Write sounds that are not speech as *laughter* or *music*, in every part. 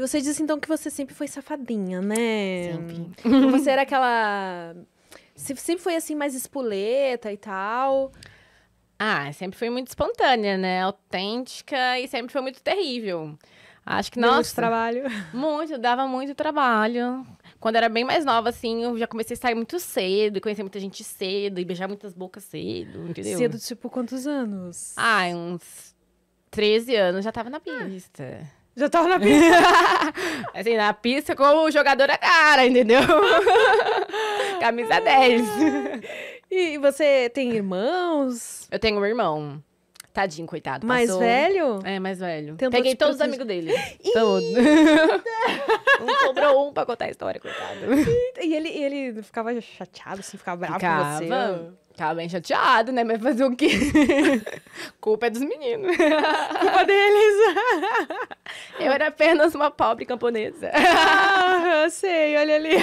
E você disse então que você sempre foi safadinha, né? Sempre. Então, você era aquela. Você sempre foi assim, mais espoleta e tal. Ah, sempre foi muito espontânea, né? Autêntica e sempre foi muito terrível. Acho que, não. nossa... Muito trabalho. Muito, dava muito trabalho. Quando era bem mais nova, assim, eu já comecei a sair muito cedo, conhecer muita gente cedo, e beijar muitas bocas cedo, entendeu? Cedo, tipo, quantos anos? Ah, uns 13 anos, já tava na pista. Ah. Já tava na pista. *laughs* assim, na pista com o jogador a cara, entendeu? *laughs* Camisa 10. *laughs* e você tem irmãos? Eu tenho um irmão. Tadinho, coitado. Mais passou... velho? É, mais velho. Tentou Peguei tipo todos proteger. os assim, amigos dele. Todos. não sobrou um pra contar a história, coitado. E ele, ele ficava chateado, assim, ficava bravo ficava, com você? Ficava bem chateado, né? Mas fazer o quê? Culpa é dos meninos. Culpa deles. Eu era apenas uma pobre camponesa. ah, eu sei, olha ali.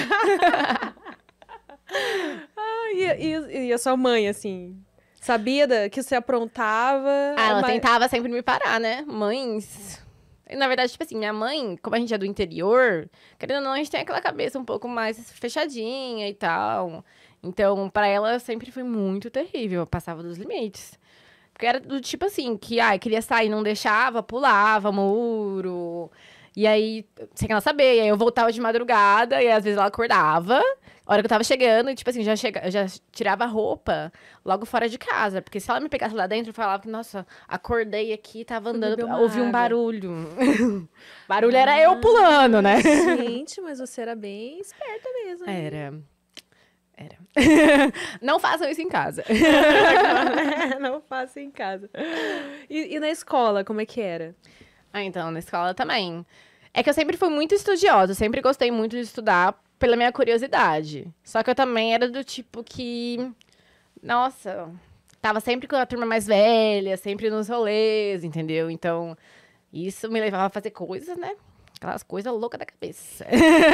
*laughs* ah, e, e, e a sua mãe, assim, Sabia da, que você aprontava. Ah, ela mas... tentava sempre me parar, né? Mães. Na verdade, tipo assim, minha mãe, como a gente é do interior, querendo ou não, a gente tem aquela cabeça um pouco mais fechadinha e tal. Então, para ela sempre foi muito terrível, eu passava dos limites. Porque era do tipo assim, que ai, ah, queria sair, não deixava, pulava muro. E aí, sem que ela saber, e aí eu voltava de madrugada, e às vezes ela acordava. A hora que eu tava chegando, e tipo assim, já, chega, já tirava a roupa logo fora de casa. Porque se ela me pegasse lá dentro, eu falava que, nossa, acordei aqui, tava andando, ouvi um barulho. *laughs* barulho ah, era eu ah, pulando, né? Gente, mas você era bem esperta mesmo. Era. Era. *laughs* não façam isso em casa. *laughs* não façam em casa. E, e, na escola, como é que era? Ah, então, na escola também. É que eu sempre fui muito estudiosa, sempre gostei muito de estudar pela minha curiosidade. Só que eu também era do tipo que. Nossa, tava sempre com a turma mais velha, sempre nos rolês, entendeu? Então, isso me levava a fazer coisas, né? Aquelas coisas loucas da cabeça.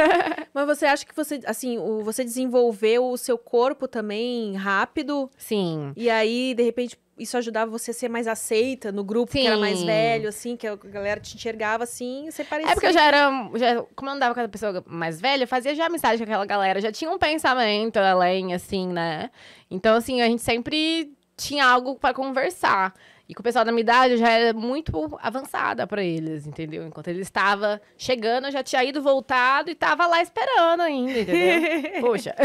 *laughs* Mas você acha que você, assim, o, você desenvolveu o seu corpo também rápido? Sim. E aí, de repente, isso ajudava você a ser mais aceita no grupo Sim. que era mais velho, assim, que a galera te enxergava assim, você parecia. É porque eu já era. Já, como eu andava com a pessoa mais velha, eu fazia já amizade com aquela galera, já tinha um pensamento além, assim, né? Então, assim, a gente sempre tinha algo para conversar. E com o pessoal da minha idade eu já era muito avançada para eles, entendeu? Enquanto ele estava chegando, eu já tinha ido voltado e tava lá esperando ainda, entendeu? *laughs* Poxa.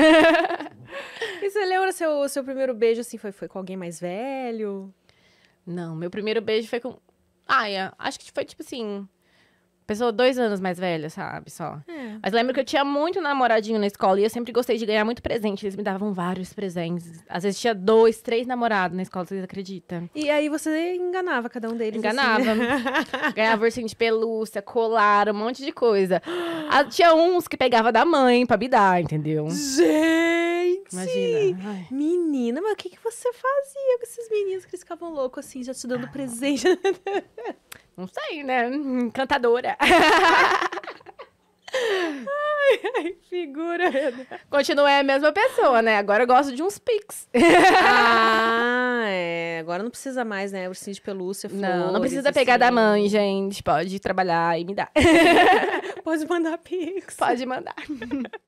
e você lembra seu, seu primeiro beijo, assim, foi, foi com alguém mais velho? Não, meu primeiro beijo foi com. Ah, é, acho que foi tipo assim. Pessoa dois anos mais velha, sabe? Só. É. Mas lembro que eu tinha muito namoradinho na escola e eu sempre gostei de ganhar muito presente. Eles me davam vários presentes. Às vezes tinha dois, três namorados na escola, vocês acreditam? E aí você enganava cada um deles. Assim. Enganava. Assim. *laughs* Ganhava ursinho de pelúcia, colar, um monte de coisa. Ah, tinha uns que pegava da mãe pra me dar, entendeu? Gente! Imagina. Ai. Menina, mas o que, que você fazia com esses meninos que eles ficavam loucos assim, já te dando ah. presente? *laughs* Não sei, né? Encantadora. *laughs* *laughs* Ai, figura. Né? Continua é a mesma pessoa, né? Agora eu gosto de uns pics. Ah, é. Agora não precisa mais, né? Ursinho de pelúcia, flores, Não, não precisa pegar assim. da mãe, gente. Pode trabalhar e me dar. Pode mandar pics. Pode mandar. *laughs*